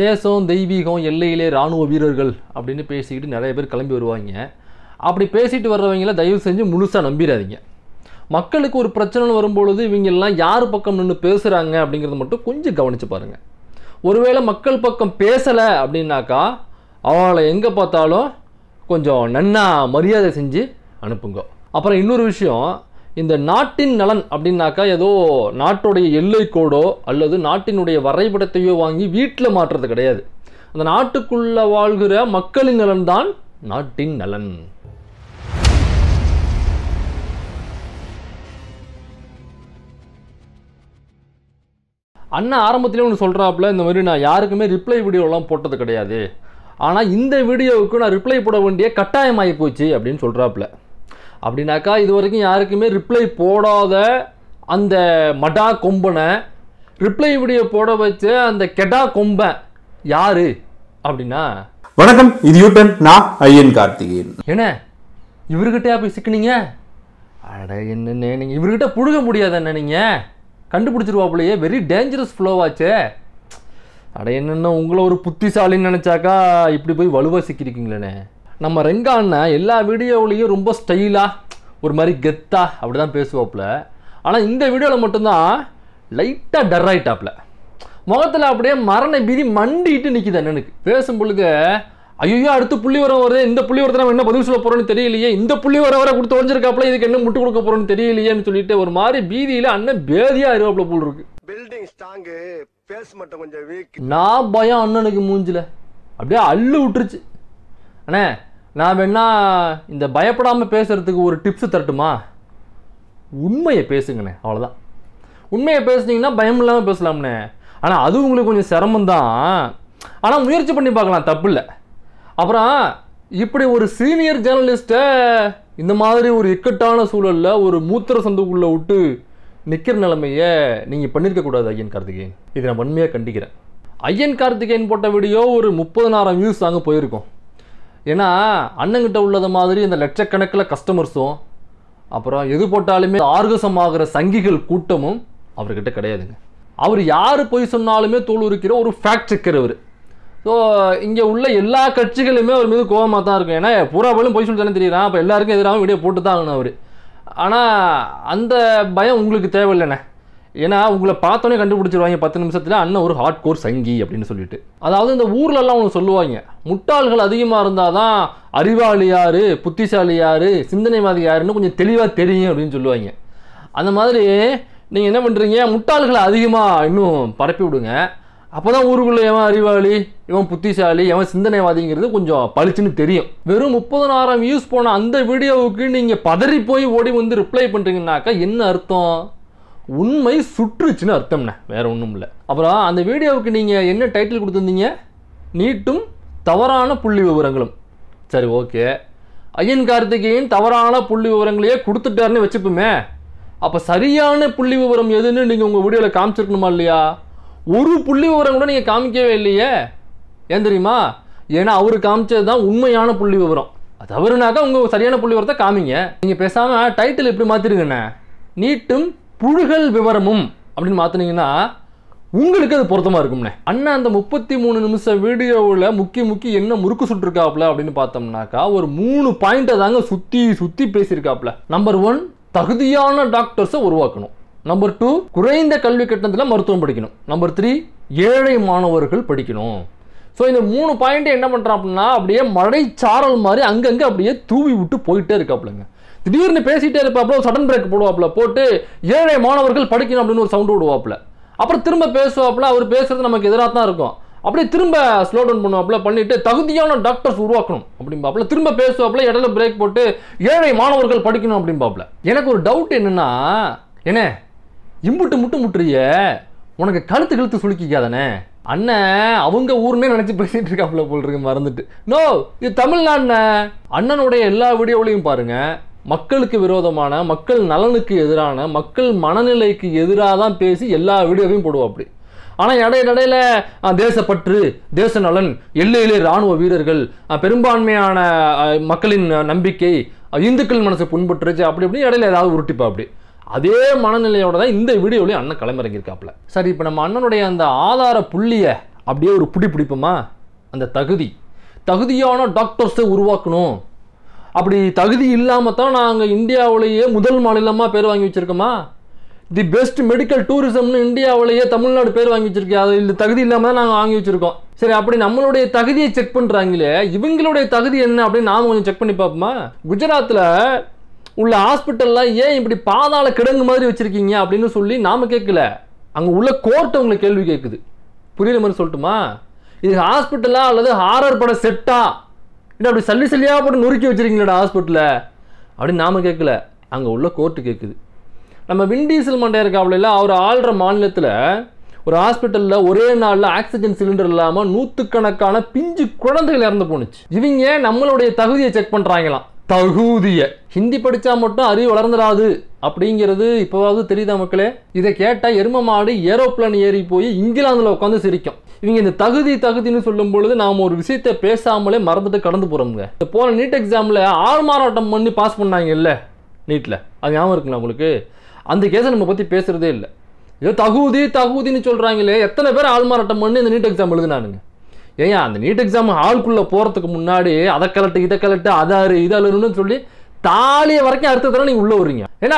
தேசம் தெய்வீகம் எல்லையிலே இராணுவ வீரர்கள் அப்படின்னு பேசிக்கிட்டு நிறைய பேர் கிளம்பி வருவாங்க அப்படி பேசிட்டு வர்றவங்கள தயவு செஞ்சு முழுசாக நம்பிடாதீங்க மக்களுக்கு ஒரு பிரச்சனை வரும்பொழுது இவங்கெல்லாம் யார் பக்கம் நின்று பேசுகிறாங்க அப்படிங்கிறத மட்டும் கொஞ்சம் கவனித்து பாருங்கள் ஒருவேளை மக்கள் பக்கம் பேசலை அப்படின்னாக்கா அவளை எங்கே பார்த்தாலும் கொஞ்சம் நன்னா மரியாதை செஞ்சு அனுப்புங்க அப்புறம் இன்னொரு விஷயம் இந்த நாட்டின் நலன் அப்படின்னாக்கா ஏதோ நாட்டுடைய எல்லை கோடோ அல்லது நாட்டினுடைய வரைபடத்தையோ வாங்கி வீட்டில் மாற்றுறது கிடையாது அந்த நாட்டுக்குள்ளே வாழ்கிற மக்களின் நலன் தான் நாட்டின் நலன் அண்ணா ஆரம்பத்திலே ஒன்று சொல்கிறாப்புல இந்த மாதிரி நான் யாருக்குமே ரிப்ளை வீடியோலாம் போட்டது கிடையாது ஆனால் இந்த வீடியோவுக்கு நான் ரிப்ளை போட வேண்டிய கட்டாயமாகி போச்சு அப்படின்னு சொல்கிறாப்புல அப்படின்னாக்கா இது வரைக்கும் யாருக்குமே ரிப்ளை போடாத அந்த மடா கொம்பனை ரிப்ளை வீடியோ போட வச்சு அந்த கெடா கொம்பை யாரு அப்படின்னா வணக்கம் இது யூட்டன் நான் ஐயன் கார்த்திகேயன் என்ன இவர்கிட்டயா போய் சிக்கினீங்க அட என்னென்ன நீங்கள் இவர்கிட்ட புழுக முடியாது என்ன நீங்கள் கண்டுபிடிச்சிருவாப்புலையே வெரி டேஞ்சரஸ் ஃப்ளோவாச்சே அட என்னென்ன உங்களை ஒரு புத்திசாலின்னு நினச்சாக்கா இப்படி போய் வலுவாக சிக்கியிருக்கீங்களேண்ணே நம்ம ரெங்கா அண்ணன் எல்லா வீடியோவிலையும் ரொம்ப ஸ்டைலாக ஒரு மாதிரி கெத்தா அப்படி தான் பேசுவாப்புல ஆனால் இந்த வீடியோவில் மட்டும்தான் லைட்டாக டர் ஆகிட்டாப்புல முகத்தில் அப்படியே மரண பீதி மண்டிட்டு நிற்கிது அண்ணனுக்கு பேசும் பொழுது ஐயோ அடுத்து புள்ளி வர வருது இந்த புள்ளி வரத்தை நம்ம என்ன பதிவு சொல்ல போகிறோன்னு தெரியலையே இந்த புள்ளி வர வர கொடுத்து உடஞ்சிருக்காப்புல இதுக்கு என்ன முட்டு கொடுக்க போகிறோன்னு தெரியலையேன்னு சொல்லிட்டு ஒரு மாதிரி பீதியில் அண்ணன் பேதியாக இருவாப்புல போல் இருக்கு பில்டிங் ஸ்ட்ராங்கு பேச மட்டும் கொஞ்சம் வீக் நான் பயம் அண்ணனுக்கு மூஞ்சில அப்படியே அள்ளு விட்டுருச்சு அண்ணே நான் வேணா இந்த பயப்படாமல் பேசுகிறதுக்கு ஒரு டிப்ஸு தரட்டுமா உண்மையை பேசுங்கண்ணே அவ்வளோதான் உண்மையை பேசுனீங்கன்னா பயம் இல்லாமல் பேசலாம்ண்ணே ஆனால் அது உங்களுக்கு கொஞ்சம் சிரமம் தான் ஆனால் முயற்சி பண்ணி பார்க்கலாம் தப்பு இல்லை அப்புறம் இப்படி ஒரு சீனியர் ஜேர்னலிஸ்ட்டை இந்த மாதிரி ஒரு இக்கட்டான சூழலில் ஒரு மூத்திர சந்துக்குள்ளே விட்டு நிற்கிற நிலைமையை நீங்கள் பண்ணியிருக்கக்கூடாது ஐயன் கார்த்திகேயன் இதை நான் உண்மையாக கண்டிக்கிறேன் ஐயன் கார்த்திகேயன் போட்ட வீடியோ ஒரு முப்பதனாயிரம் வியூஸ் தாங்க போயிருக்கோம் ஏன்னா அண்ணங்கிட்ட உள்ளது மாதிரி இந்த லட்சக்கணக்கில் கஸ்டமர்ஸும் அப்புறம் எது போட்டாலுமே ஆர்கசமாகிற சங்கிகள் கூட்டமும் அவர்கிட்ட கிடையாதுங்க அவர் யார் போய் சொன்னாலுமே தோல் உரிக்கிற ஒரு ஃபேக்ட் செக்கர் அவர் ஸோ இங்கே உள்ள எல்லா கட்சிகளுமே அவர் மீது கோபமாக தான் இருக்கும் ஏன்னா பூராபலும் பொய் சொல்லி தானே அப்போ எல்லாருக்கும் எதிராகவும் வீடியோ போட்டு தான் ஆகணும் அவர் ஆனால் அந்த பயம் உங்களுக்கு தேவையில்லைண்ணே ஏன்னா உங்களை பார்த்தோன்னே கண்டுபிடிச்சிருவாங்க பத்து நிமிஷத்தில் அண்ணன் ஒரு ஹார்ட் கோர் சங்கி அப்படின்னு சொல்லிட்டு அதாவது இந்த ஊர்லெல்லாம் ஒன்று சொல்லுவாங்க முட்டாள்கள் அதிகமாக இருந்தால் தான் அறிவாளி யார் புத்திசாலி யார் சிந்தனைவாதி யாருன்னு கொஞ்சம் தெளிவாக தெரியும் அப்படின்னு சொல்லுவாங்க அந்த மாதிரி நீங்கள் என்ன பண்ணுறீங்க முட்டாள்களை அதிகமாக இன்னும் பரப்பி விடுங்க அப்போ தான் ஊருக்குள்ளே எவன் அறிவாளி இவன் புத்திசாலி எவன் சிந்தனைவாதிங்கிறது கொஞ்சம் பளிச்சுன்னு தெரியும் வெறும் முப்பதனாயிரம் வியூஸ் போன அந்த வீடியோவுக்கு நீங்கள் பதறி போய் ஓடி வந்து ரிப்ளை பண்ணுறீங்கன்னாக்கா என்ன அர்த்தம் உண்மை சுற்றுச்சுன்னு அர்த்தம்ண்ணே வேறு ஒன்றும் இல்லை அப்புறம் அந்த வீடியோவுக்கு நீங்கள் என்ன டைட்டில் கொடுத்துருந்தீங்க நீட்டும் தவறான புள்ளி விவரங்களும் சரி ஓகே ஐயன் கார்த்திகேயன் தவறான புள்ளி விவரங்களையே கொடுத்துட்டாருன்னு வச்சுப்போமே அப்போ சரியான புள்ளி விவரம் எதுன்னு நீங்கள் உங்கள் வீடியோவில் காமிச்சிருக்கணுமா இல்லையா ஒரு புள்ளி விவரம் கூட நீங்கள் காமிக்கவே இல்லையே ஏன் தெரியுமா ஏன்னா அவர் காமிச்சது தான் உண்மையான புள்ளி விவரம் தவறுனாக்கா உங்கள் சரியான புள்ளி விவரத்தை காமிங்க நீங்கள் பேசாமல் டைட்டில் இப்படி மாற்றிருங்கண்ணே நீட்டும் புழுகல் விவரமும் அப்படின்னு மாற்றினீங்கன்னா உங்களுக்கு அது பொருத்தமாக இருக்கும்னே அண்ணா அந்த முப்பத்தி மூணு நிமிஷம் வீடியோவில் முக்கிய முக்கிய என்ன முறுக்கு சுட்டிருக்காப்ல அப்படின்னு பார்த்தோம்னாக்கா ஒரு மூணு பாயிண்ட்டை தாங்க சுற்றி சுற்றி பேசியிருக்காப்ல நம்பர் ஒன் தகுதியான டாக்டர்ஸை உருவாக்கணும் நம்பர் டூ குறைந்த கல்வி கட்டணத்தில் மருத்துவம் படிக்கணும் நம்பர் த்ரீ ஏழை மாணவர்கள் படிக்கணும் ஸோ இந்த மூணு பாயிண்ட்டை என்ன பண்ணுறான் அப்படின்னா அப்படியே மழை சாரல் மாதிரி அங்கங்கே அப்படியே தூவி விட்டு போயிட்டே இருக்காப்புலங்க திடீர்னு பேசிட்டே இருப்பாப்புல சடன் பிரேக் போடுவாப்புல போட்டு ஏழை மாணவர்கள் படிக்கணும் அப்படின்னு ஒரு சவுண்டு விடுவாப்புல அப்புறம் திரும்ப பேசுவாப்புல அவர் பேசுறது நமக்கு எதிராக தான் இருக்கும் அப்படியே திரும்ப ஸ்லோ டவுன் பண்ணுவாப்புல பண்ணிட்டு தகுதியான டாக்டர்ஸ் உருவாக்கணும் அப்படிம்பாப்புல திரும்ப பேசுவாப்புல இடையில பிரேக் போட்டு ஏழை மாணவர்கள் படிக்கணும் அப்படிம்பாப்புல எனக்கு ஒரு டவுட் என்னன்னா என்ன இம்புட்டு முட்டு முட்டுறிய உனக்கு கழுத்து கழுத்து சுளுக்கிக்காதானே அண்ணன் அவங்க ஊர்னே நினச்சி பேசிட்டு இருக்காப்புல போல் இருக்கு மறந்துட்டு நோ இது தமிழ்நாடு அண்ணனுடைய எல்லா வீடியோவிலையும் பாருங்கள் மக்களுக்கு விரோதமான மக்கள் நலனுக்கு எதிரான மக்கள் மனநிலைக்கு எதிராக தான் பேசி எல்லா வீடியோவையும் போடுவோம் அப்படி ஆனால் இடையில தேசப்பற்று தேச நலன் எல்லையிலே இராணுவ வீரர்கள் பெரும்பான்மையான மக்களின் நம்பிக்கை இந்துக்கள் மனசை புண்பட்டுருச்சு அப்படி இப்படி இடையில ஏதாவது உருட்டிப்பா அப்படி அதே மனநிலையோட தான் இந்த வீடியோலையும் அண்ணன் கிளம்பிறங்கியிருக்காப்புல சரி இப்போ நம்ம அண்ணனுடைய அந்த ஆதார புள்ளியை அப்படியே ஒரு பிடி பிடிப்போமா அந்த தகுதி தகுதியான டாக்டர்ஸை உருவாக்கணும் அப்படி தகுதி இல்லாமல் தான் நாங்கள் இந்தியாவிலேயே முதல் மாநிலமாக பேர் வாங்கி வச்சுருக்கோமா தி பெஸ்ட் மெடிக்கல் டூரிசம்னு இந்தியாவிலேயே தமிழ்நாடு பேர் வாங்கி வச்சிருக்கு அது இல்லை தகுதி இல்லாமல் தான் நாங்கள் வாங்கி வச்சிருக்கோம் சரி அப்படி நம்மளுடைய தகுதியை செக் பண்ணுறாங்களே இவங்களுடைய தகுதி என்ன அப்படின்னு நாம் கொஞ்சம் செக் பண்ணி பார்ப்போமா குஜராத்தில் உள்ள ஹாஸ்பிட்டல்லாம் ஏன் இப்படி பாதாள கிடங்கு மாதிரி வச்சுருக்கீங்க அப்படின்னு சொல்லி நாம் கேட்கல அங்கே உள்ள கோர்ட் அவங்களை கேள்வி கேட்குது புரியுற மாதிரி சொல்லட்டுமா இது ஹாஸ்பிட்டலா அல்லது ஹாரர் பட செட்டா என்ன அப்படி சல்லி சல்லியாக போட்டு நொறுக்கி வச்சுருக்கீங்களா ஹாஸ்பிட்டலில் அப்படின்னு நாம் கேட்கல அங்கே உள்ள கோர்ட்டு கேட்குது நம்ம விண்டீசல் மண்டையர் காவலையில் அவர் ஆள்ற மாநிலத்தில் ஒரு ஹாஸ்பிட்டலில் ஒரே நாளில் ஆக்சிஜன் சிலிண்டர் இல்லாமல் நூற்றுக்கணக்கான பிஞ்சு குழந்தைகள் இறந்து போணுச்சு இவங்க நம்மளுடைய தகுதியை செக் பண்ணுறாங்களாம் தகுதியை ஹிந்தி படித்தா மட்டும் அறிவு வளர்ந்துடாது அப்படிங்கிறது இப்போவாவது தெரியுதா மக்களே இதை கேட்டால் எரும மாடு ஏரோப்ளேன் ஏறி போய் இங்கிலாந்தில் உட்காந்து சிரிக்கும் இவங்க இந்த தகுதி தகுதின்னு சொல்லும் பொழுது நாம் ஒரு விஷயத்தை பேசாமலே மறந்துட்டு கடந்து போகிறோமுங்க இந்த போன நீட் எக்ஸாமில் மாறாட்டம் பண்ணி பாஸ் பண்ணாங்க இல்லை நீட்டில் அது ஞாபகம் இருக்குங்களா உங்களுக்கு அந்த கேஸை நம்ம பற்றி பேசுகிறதே இல்லை ஏதோ தகுதி தகுதின்னு சொல்கிறாங்களே எத்தனை பேர் ஆள்மாறாட்டம் பண்ணி இந்த நீட் எக்ஸாம் எழுதினானுங்க ஏன் அந்த நீட் எக்ஸாம் ஹால்குள்ளே போகிறதுக்கு முன்னாடி அதை கலட்டு இதை கலட்டு அதாரு இதை அழுன்னு சொல்லி தாலிய வரைக்கும் அடுத்த தடவை நீங்கள் உள்ளே வர்றீங்க ஏன்னா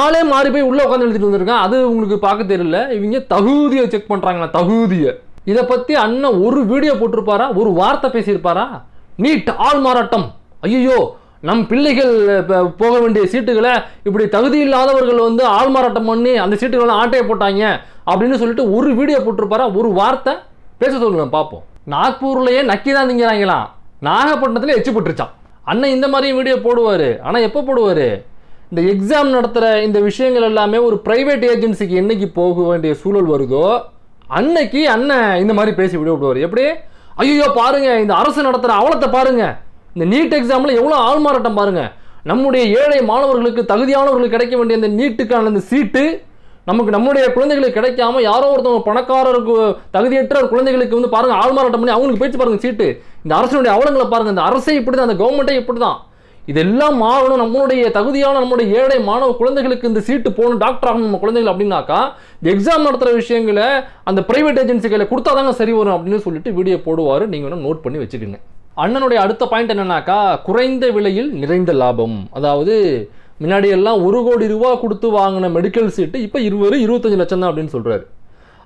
ஆளே மாறி போய் உள்ளே உட்காந்து எழுதிட்டு வந்திருக்கான் அது உங்களுக்கு பார்க்க தெரியல இவங்க தகுதியை செக் பண்ணுறாங்களா தகுதியை இதை பற்றி அண்ணன் ஒரு வீடியோ போட்டிருப்பாரா ஒரு வார்த்தை பேசியிருப்பாரா நீட் ஆள் மாறாட்டம் ஐயோ நம் பிள்ளைகள் போக வேண்டிய சீட்டுகளை இப்படி தகுதி இல்லாதவர்கள் வந்து ஆள் மாறாட்டம் பண்ணி அந்த சீட்டுகளை ஆட்டையை போட்டாங்க அப்படின்னு சொல்லிட்டு ஒரு வீடியோ போட்டிருப்பாரா ஒரு வார்த்தை பேச சொல்லுங்க பார்ப்போம் நாக்பூர்லயே நக்கி தான் திங்கிறாங்களா நாகப்பட்டினத்தில் எச்சு போட்டுருச்சான் அண்ணன் இந்த மாதிரியும் வீடியோ போடுவார் ஆனால் எப்போ போடுவார் இந்த எக்ஸாம் நடத்துகிற இந்த விஷயங்கள் எல்லாமே ஒரு ப்ரைவேட் ஏஜென்சிக்கு என்றைக்கு போக வேண்டிய சூழல் வருதோ அன்னைக்கு அண்ணன் இந்த மாதிரி பேசி வீடியோ போடுவார் எப்படி ஐயோ பாருங்கள் இந்த அரசு நடத்துகிற அவலத்தை பாருங்கள் இந்த நீட் எக்ஸாமில் எவ்வளோ ஆள்மாறாட்டம் பாருங்கள் நம்முடைய ஏழை மாணவர்களுக்கு தகுதியானவர்களுக்கு கிடைக்க வேண்டிய இந்த நீட்டுக்கான இந்த சீட்டு நமக்கு நம்முடைய குழந்தைகளுக்கு கிடைக்காம யாரோ ஒருத்தவங்க பணக்காரருக்கு தகுதியற்ற குழந்தைகளுக்கு வந்து பாருங்க ஆள்மாறாட்டம் பண்ணி அவங்களுக்கு பேச்சு பாருங்க சீட்டு இந்த அரசனுடைய அவலங்களை பாருங்க இந்த அரசே இப்படி தான் அந்த கவர்மெண்ட்டே இப்படி தான் இதெல்லாம் மாறணும் நம்மளுடைய தகுதியான நம்மளுடைய ஏழை மாணவ குழந்தைகளுக்கு இந்த சீட்டு போகணும் டாக்டர் ஆகணும் நம்ம குழந்தைகள் அப்படின்னாக்கா எக்ஸாம் நடத்துகிற விஷயங்களை அந்த ப்ரைவேட் ஏஜென்சிகளை கொடுத்தாதாங்க கொடுத்தா தாங்க சரி வரும் அப்படின்னு சொல்லிட்டு வீடியோ போடுவார் நீங்கள் வேணும் நோட் பண்ணி வச்சுக்கோங்க அண்ணனுடைய அடுத்த பாயிண்ட் என்னன்னாக்கா குறைந்த விலையில் நிறைந்த லாபம் அதாவது முன்னாடி எல்லாம் ஒரு கோடி ரூபா கொடுத்து வாங்கின மெடிக்கல் சீட்டு இப்போ இருவரும் இருபத்தஞ்சு லட்சம் தான் அப்படின்னு சொல்கிறாரு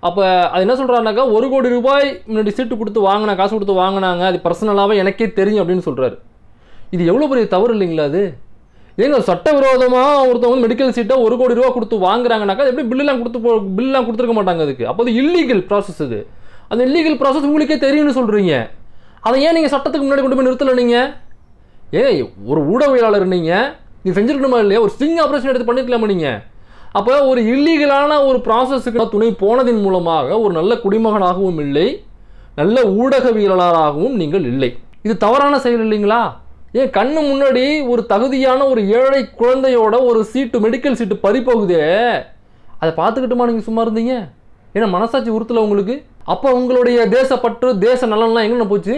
அப்போ அது என்ன சொல்கிறாருனாக்கா ஒரு கோடி ரூபாய் முன்னாடி சீட்டு கொடுத்து வாங்கின காசு கொடுத்து வாங்கினாங்க அது பர்சனலாகவே எனக்கே தெரியும் அப்படின்னு சொல்கிறாரு இது எவ்வளோ பெரிய தவறு இல்லைங்களா அது ஏங்க சட்டவிரோதமாக ஒருத்தவங்க மெடிக்கல் சீட்டை ஒரு கோடி ரூபா கொடுத்து வாங்குறாங்கனாக்கா எப்படி பில்லுலாம் கொடுத்து போ பில்லாம் கொடுத்துருக்க மாட்டாங்க அதுக்கு அப்போ அது இல்லீகல் ப்ராசஸ் இது அந்த இல்லீகல் ப்ராசஸ் உங்களுக்கே தெரியும்னு சொல்கிறீங்க அதை ஏன் நீங்கள் சட்டத்துக்கு முன்னாடி கொண்டு போய் நிறுத்தலை நீங்கள் ஏன் ஒரு ஊடகவியலாளர் நீங்கள் நீ செஞ்சிருக்கணுமா இல்லையா ஒரு ஸ்டிங் ஆப்ரேஷன் எடுத்து பண்ணிருக்கலாமா நீங்கள் அப்போ ஒரு இல்லீகலான ஒரு ப்ராசஸுக்கு துணை போனதின் மூலமாக ஒரு நல்ல குடிமகனாகவும் இல்லை நல்ல ஊடகவியலாளராகவும் நீங்கள் இல்லை இது தவறான செயல் இல்லைங்களா ஏன் கண்ணு முன்னாடி ஒரு தகுதியான ஒரு ஏழை குழந்தையோட ஒரு சீட்டு மெடிக்கல் சீட்டு பறிப்போகுதே அதை பார்த்துக்கிட்டுமா நீங்கள் சும்மா இருந்தீங்க ஏன்னா மனசாட்சி உறுத்தல உங்களுக்கு அப்போ உங்களுடைய தேசப்பற்று தேச நலன்லாம் எங்கே போச்சு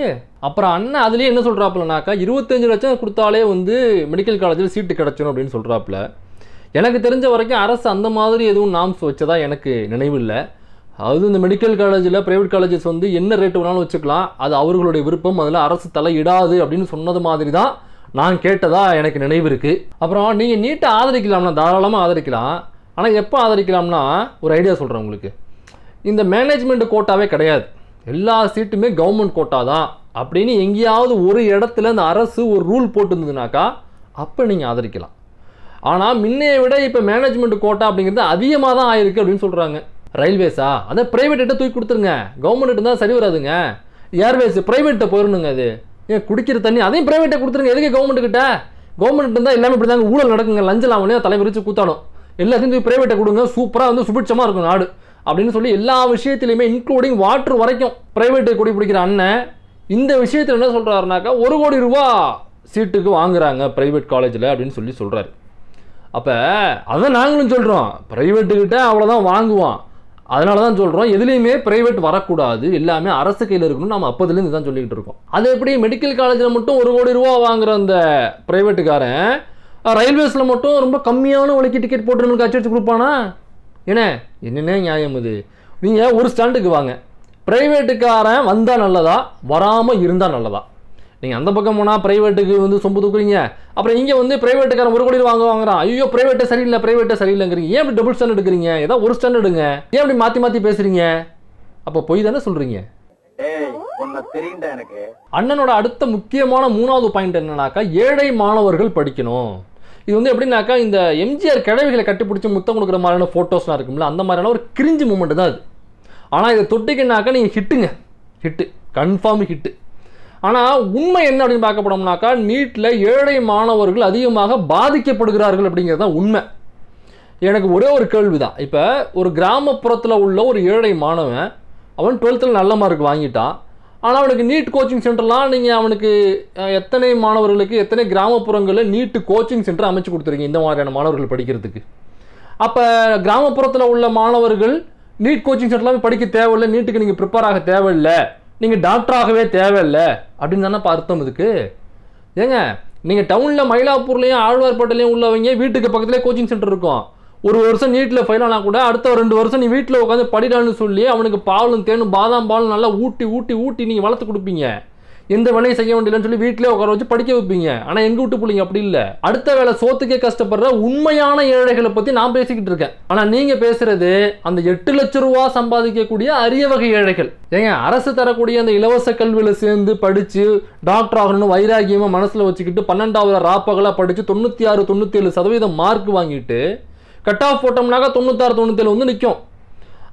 அப்புறம் அண்ணன் அதுலேயே என்ன சொல்கிறாப்புலனாக்கா இருபத்தஞ்சு லட்சம் கொடுத்தாலே வந்து மெடிக்கல் காலேஜில் சீட்டு கிடச்சிடும் அப்படின்னு சொல்கிறாப்புல எனக்கு தெரிஞ்ச வரைக்கும் அரசு அந்த மாதிரி எதுவும் நாம்ஸ் வச்சதா எனக்கு நினைவில்லை அது இந்த மெடிக்கல் காலேஜில் ப்ரைவேட் காலேஜஸ் வந்து என்ன ரேட்டு வேணாலும் வச்சுக்கலாம் அது அவர்களுடைய விருப்பம் அதில் அரசு தலையிடாது அப்படின்னு சொன்னது மாதிரி தான் நான் கேட்டதா எனக்கு நினைவு இருக்குது அப்புறம் நீங்கள் நீட்டை ஆதரிக்கலாம்னா தாராளமாக ஆதரிக்கலாம் ஆனால் எப்போ ஆதரிக்கலாம்னா ஒரு ஐடியா சொல்கிறேன் உங்களுக்கு இந்த மேனேஜ்மெண்ட் கோட்டாவே கிடையாது எல்லா சீட்டுமே கவர்மெண்ட் கோட்டா தான் அப்படின்னு எங்கேயாவது ஒரு இடத்துல அந்த அரசு ஒரு ரூல் போட்டுருந்ததுனாக்கா அப்போ நீங்கள் ஆதரிக்கலாம் ஆனால் முன்னைய விட இப்போ மேனேஜ்மெண்ட் கோட்டா அப்படிங்கிறது அதிகமாக தான் ஆயிருக்கு அப்படின்னு சொல்கிறாங்க ரயில்வேஸா அதை ப்ரைவேட்டை தூக்கி கொடுத்துருங்க கவர்மெண்ட் தான் சரி வராதுங்க ஏர்வேஸ் ப்ரைவேட்டை போயிடணுங்க அது ஏன் குடிக்கிற தண்ணி அதையும் ப்ரைவேட்டை கொடுத்துருங்க எதுக்கு கிட்ட கவர்மெண்ட் இருந்தால் எல்லாமே இப்படி தாங்க ஊழல் நடக்குங்க லஞ்சம் ஆகணும் தலைவரிச்சு கூத்தாடும் எல்லாத்தையும் தூக்கி ப்ரைவேட்டை கொடுங்க சூப்பராக வந்து சுபிட்சமாக இருக்கும் நாடு அப்படின்னு சொல்லி எல்லா விஷயத்திலையுமே இன்க்ளூடிங் வாட்ரு வரைக்கும் குடி பிடிக்கிற அண்ணன் இந்த விஷயத்தில் என்ன சொல்கிறாருனாக்கா ஒரு கோடி ரூபா சீட்டுக்கு வாங்குறாங்க ப்ரைவேட் காலேஜில் அப்படின்னு சொல்லி சொல்கிறாரு அப்போ அதை நாங்களும் சொல்கிறோம் ப்ரைவேட்டுக்கிட்ட அவ்வளோதான் வாங்குவான் அதனால தான் சொல்கிறோம் எதுலேயுமே ப்ரைவேட் வரக்கூடாது எல்லாமே அரசு கையில் இருக்கணும் நம்ம அப்போதுலேருந்து தான் சொல்லிக்கிட்டு இருக்கோம் அது எப்படி மெடிக்கல் காலேஜில் மட்டும் ஒரு கோடி ரூபா வாங்குற அந்த ப்ரைவேட்டுக்காரன் ரயில்வேஸில் மட்டும் ரொம்ப கம்மியான விலைக்கு டிக்கெட் போட்டுருன்னு கச்சி வச்சு கொடுப்பானா என்ன என்னென்ன நியாயம் இது நீங்கள் ஒரு ஸ்டாண்டுக்கு வாங்க ப்ரைவேட்டுக்காரன் வந்தால் நல்லதா வராமல் இருந்தால் நல்லதா நீங்கள் அந்த பக்கம் போனால் ப்ரைவேட்டுக்கு வந்து சொம்பு தூக்குறீங்க அப்புறம் இங்கே வந்து ப்ரைவேட்டுக்காரன் ஒரு கோடி வாங்க வாங்குறான் ஐயோ ப்ரைவேட்டே சரியில்லை ப்ரைவேட்டே சரியில்லைங்கிறீங்க ஏன் இப்படி டபுள் ஸ்டாண்ட் எடுக்கிறீங்க ஏதாவது ஒரு ஸ்டாண்ட் எடுங்க ஏன் இப்படி மாற்றி மாற்றி பேசுகிறீங்க அப்போ பொய் தானே சொல்கிறீங்க அண்ணனோட அடுத்த முக்கியமான மூணாவது பாயிண்ட் என்னன்னாக்கா ஏழை மாணவர்கள் படிக்கணும் இது வந்து எப்படின்னாக்கா இந்த எம்ஜிஆர் கிழவிகளை கட்டிப்பிடிச்சி முத்தம் கொடுக்குற மாதிரியான ஃபோட்டோஸ்லாம் இருக்கும்ல அந்த மாதிரியான ஒரு கிரிஞ்சு மூமெண்ட் தான் அது ஆனால் இதை தொட்டிக்கினாக்கா நீங்கள் ஹிட்டுங்க ஹிட்டு கன்ஃபார்ம் ஹிட்டு ஆனால் உண்மை என்ன அப்படின்னு பார்க்கப்படோம்னாக்கா நீட்டில் ஏழை மாணவர்கள் அதிகமாக பாதிக்கப்படுகிறார்கள் அப்படிங்கிறது தான் உண்மை எனக்கு ஒரே ஒரு கேள்வி தான் இப்போ ஒரு கிராமப்புறத்தில் உள்ள ஒரு ஏழை மாணவன் அவன் டுவெல்த்தில் நல்ல மார்க் வாங்கிட்டான் ஆனால் அவனுக்கு நீட் கோச்சிங் சென்டர்லாம் நீங்கள் அவனுக்கு எத்தனை மாணவர்களுக்கு எத்தனை கிராமப்புறங்களில் நீட்டு கோச்சிங் சென்டர் அமைச்சு கொடுத்துருங்க இந்த மாதிரியான மாணவர்கள் படிக்கிறதுக்கு அப்போ கிராமப்புறத்தில் உள்ள மாணவர்கள் நீட் கோச்சிங் சென்டர்லாம் படிக்க தேவையில்லை நீட்டுக்கு நீங்கள் ப்ரிப்பேர் ஆக தேவையில்லை நீங்கள் டாக்டராகவே தேவையில்லை அப்படின்னு தானே அர்த்தம் இதுக்கு ஏங்க நீங்கள் டவுனில் மயிலாப்பூர்லேயும் ஆழ்வார்பேட்டையிலையும் உள்ளவங்க வீட்டுக்கு பக்கத்துலேயே கோச்சிங் சென்டர் இருக்கும் ஒரு வருஷம் நீட்டில் ஃபெயில் ஆனால் கூட அடுத்த ரெண்டு வருஷம் நீ வீட்டில் உட்காந்து படிடான்னு சொல்லி அவனுக்கு பாலும் தேனும் பாதாம் பாலும் நல்லா ஊட்டி ஊட்டி ஊட்டி நீங்கள் வளர்த்து கொடுப்பீங்க எந்த வேலையும் செய்ய வேண்டியலன்னு சொல்லி வீட்டிலே உட்கார வச்சு படிக்க வைப்பீங்க ஆனால் எங்கள் வீட்டு பிள்ளைங்க அப்படி இல்லை அடுத்த வேலை சோத்துக்கே கஷ்டப்படுற உண்மையான ஏழைகளை பற்றி நான் பேசிக்கிட்டு இருக்கேன் ஆனால் நீங்கள் பேசுகிறது அந்த எட்டு லட்ச ரூபா சம்பாதிக்கக்கூடிய அரிய வகை ஏழைகள் ஏங்க அரசு தரக்கூடிய அந்த இலவச கல்வியில் சேர்ந்து படித்து டாக்டர் ஆகணும்னு வைராகியமாக மனசில் வச்சுக்கிட்டு பன்னெண்டாவது ராப்பகலாக படித்து தொண்ணூற்றி ஆறு தொண்ணூற்றி ஏழு சதவீதம் மார்க் வாங்கிட்டு கட் ஆஃப் போட்டோம்னாக்கா தொண்ணூத்தாறு தொண்ணூத்தேழு வந்து நிற்கும்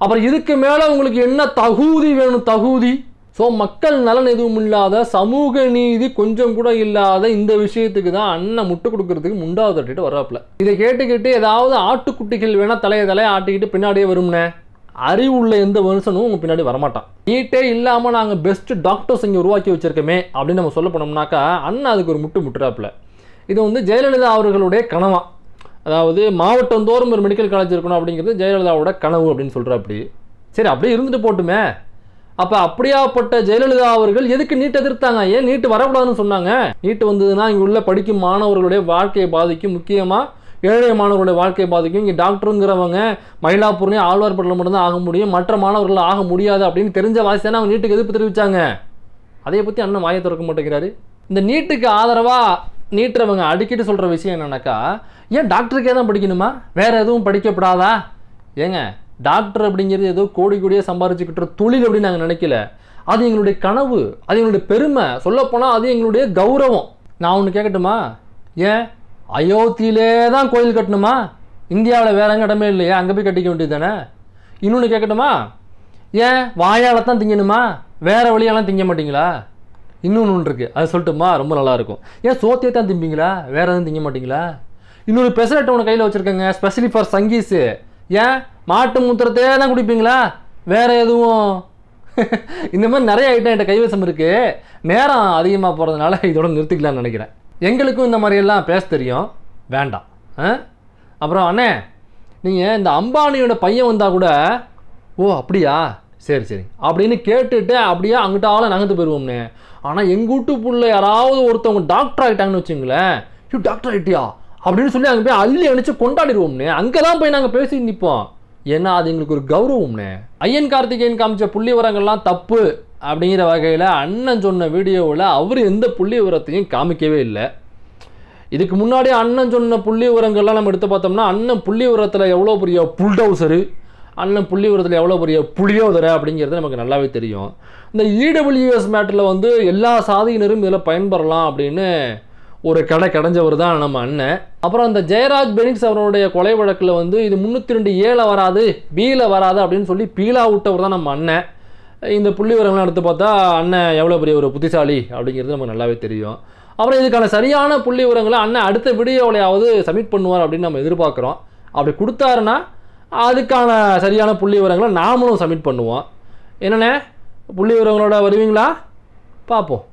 அப்புறம் இதுக்கு மேலே உங்களுக்கு என்ன தகுதி வேணும் தகுதி ஸோ மக்கள் நலன் எதுவும் இல்லாத சமூக நீதி கொஞ்சம் கூட இல்லாத இந்த விஷயத்துக்கு தான் அண்ணன் முட்டு கொடுக்கறதுக்கு முண்டாவது தட்டிட்டு வர்றாப்புல இதை கேட்டுக்கிட்டு ஏதாவது ஆட்டுக்குட்டிகள் வேணால் தலையை தலையை ஆட்டிக்கிட்டு பின்னாடியே வரும்னே அறிவு உள்ள எந்த மனுஷனும் உங்கள் பின்னாடி வரமாட்டான் நீட்டே இல்லாமல் நாங்கள் பெஸ்ட்டு டாக்டர்ஸ் இங்கே உருவாக்கி வச்சுருக்கோமே அப்படின்னு நம்ம சொல்ல போனோம்னாக்கா அண்ணன் அதுக்கு ஒரு முட்டு முட்டுறாப்புல இது வந்து ஜெயலலிதா அவர்களுடைய கனவா அதாவது மாவட்டம் தோறும் ஒரு மெடிக்கல் காலேஜ் இருக்கணும் அப்படிங்கிறது ஜெயலலிதாவோட கனவு அப்படின்னு சொல்கிற அப்படி சரி அப்படியே இருந்துட்டு போட்டுமே அப்போ அப்படியாப்பட்ட ஜெயலலிதா அவர்கள் எதுக்கு நீட் எதிர்த்தாங்க ஏன் நீட்டு வரக்கூடாதுன்னு சொன்னாங்க நீட்டு வந்ததுன்னா இங்கே உள்ள படிக்கும் மாணவர்களுடைய வாழ்க்கையை பாதிக்கும் முக்கியமாக ஏழை மாணவர்களுடைய வாழ்க்கையை பாதிக்கும் இங்கே டாக்டருங்கிறவங்க மயிலாப்பூர்னே ஆழ்வார்பட்டில் மட்டும்தான் ஆக முடியும் மற்ற மாணவர்கள் ஆக முடியாது அப்படின்னு தெரிஞ்ச வாசியான அவங்க நீட்டுக்கு எதிர்ப்பு தெரிவித்தாங்க அதை பற்றி அண்ணன் வாயை திறக்க மாட்டேங்கிறாரு இந்த நீட்டுக்கு ஆதரவாக நீட்டுறவங்க அடிக்கடி சொல்கிற விஷயம் என்னன்னாக்கா ஏன் டாக்டருக்கே தான் படிக்கணுமா வேறு எதுவும் படிக்கப்படாதா ஏங்க டாக்டர் அப்படிங்கிறது ஏதோ கோடி கோடியாக சம்பாரிச்சுக்கிட்டு தொழில் அப்படின்னு நாங்கள் நினைக்கல அது எங்களுடைய கனவு அது எங்களுடைய பெருமை சொல்லப்போனால் அது எங்களுடைய கௌரவம் நான் ஒன்று கேட்கட்டுமா ஏன் அயோத்தியிலே தான் கோயில் கட்டணுமா இந்தியாவில் வேற எங்கே இடமே இல்லையா அங்கே போய் கட்டிக்க வேண்டியது தானே இன்னொன்று கேட்கட்டுமா ஏன் வாயால் தான் திங்கணுமா வேறு வழியாலாம் திங்க மாட்டிங்களா இன்னொன்று ஒன்று இருக்குது அது சொல்லட்டுமா ரொம்ப நல்லாயிருக்கும் ஏன் சோத்தியை தான் திம்பிங்களா வேறு எதுவும் திங்க மாட்டிங்களா இன்னொரு பெசலட் ஒன்று கையில் வச்சுருக்கேங்க ஸ்பெஷலி ஃபார் சங்கீஸு ஏன் மாட்டு மூத்திரத்தையே தான் குடிப்பீங்களா வேறு எதுவும் இந்த மாதிரி நிறைய ஐட்டம் என்கிட்ட கைவசம் இருக்குது நேரம் அதிகமாக போகிறதுனால இதோட நிறுத்திக்கலாம்னு நினைக்கிறேன் எங்களுக்கும் இந்த மாதிரியெல்லாம் பேச தெரியும் வேண்டாம் அப்புறம் அண்ணே நீங்கள் இந்த அம்பானியோட பையன் வந்தால் கூட ஓ அப்படியா சரி சரி அப்படின்னு கேட்டுட்டு அப்படியே அங்கிட்டால நகர்ந்து போயிடுவோம்னு ஆனால் எங்கள் வீட்டு புள்ள யாராவது ஒருத்தவங்க டாக்டர் ஆகிட்டாங்கன்னு வச்சுங்களேன் யூ டாக்டர் ஆகிட்டியா அப்படின்னு சொல்லி அங்கே போய் அள்ளி அணிச்சு கொண்டாடிடுவோம்னு அங்கே தான் போய் நாங்கள் பேசி நிற்போம் ஏன்னா அது எங்களுக்கு ஒரு கௌரவம்னு ஐயன் கார்த்திகேயன் காமிச்ச புள்ளி உரங்கள்லாம் தப்பு அப்படிங்கிற வகையில் அண்ணன் சொன்ன வீடியோவில் அவர் எந்த புள்ளி உரத்தையும் காமிக்கவே இல்லை இதுக்கு முன்னாடி அண்ணன் சொன்ன புள்ளி உரங்கள்லாம் நம்ம எடுத்து பார்த்தோம்னா அண்ணன் புள்ளி உரத்தில் எவ்வளோ பெரிய புல்டவுசரு அண்ணன் புள்ளி உரத்தில் எவ்வளோ பெரிய புளியோதரை அப்படிங்கிறது நமக்கு நல்லாவே தெரியும் இந்த இடபிள்யூஎஸ் e மேட்டரில் வந்து எல்லா சாதியினரும் இதில் பயன்பெறலாம் அப்படின்னு ஒரு கடை கடைஞ்சவர் தான் நம்ம அண்ணன் அப்புறம் அந்த ஜெயராஜ் பெனிக்ஸ் அவருடைய கொலை வழக்கில் வந்து இது முந்நூற்றி ரெண்டு ஏழை வராது பியில் வராது அப்படின்னு சொல்லி பீலா விட்டவர் தான் நம்ம அண்ணன் இந்த புள்ளி விவரங்கள்லாம் எடுத்து பார்த்தா அண்ணன் எவ்வளோ பெரிய ஒரு புத்திசாலி அப்படிங்கிறது நமக்கு நல்லாவே தெரியும் அப்புறம் இதுக்கான சரியான புள்ளி விவரங்களை அண்ணன் அடுத்த வீடியோவிலையாவது சப்மிட் பண்ணுவார் அப்படின்னு நம்ம எதிர்பார்க்குறோம் அப்படி கொடுத்தாருன்னா அதுக்கான சரியான புள்ளி விவரங்களை நாமளும் சப்மிட் பண்ணுவோம் என்னென்ன புள்ளி விவரங்களோட வருவீங்களா பார்ப்போம்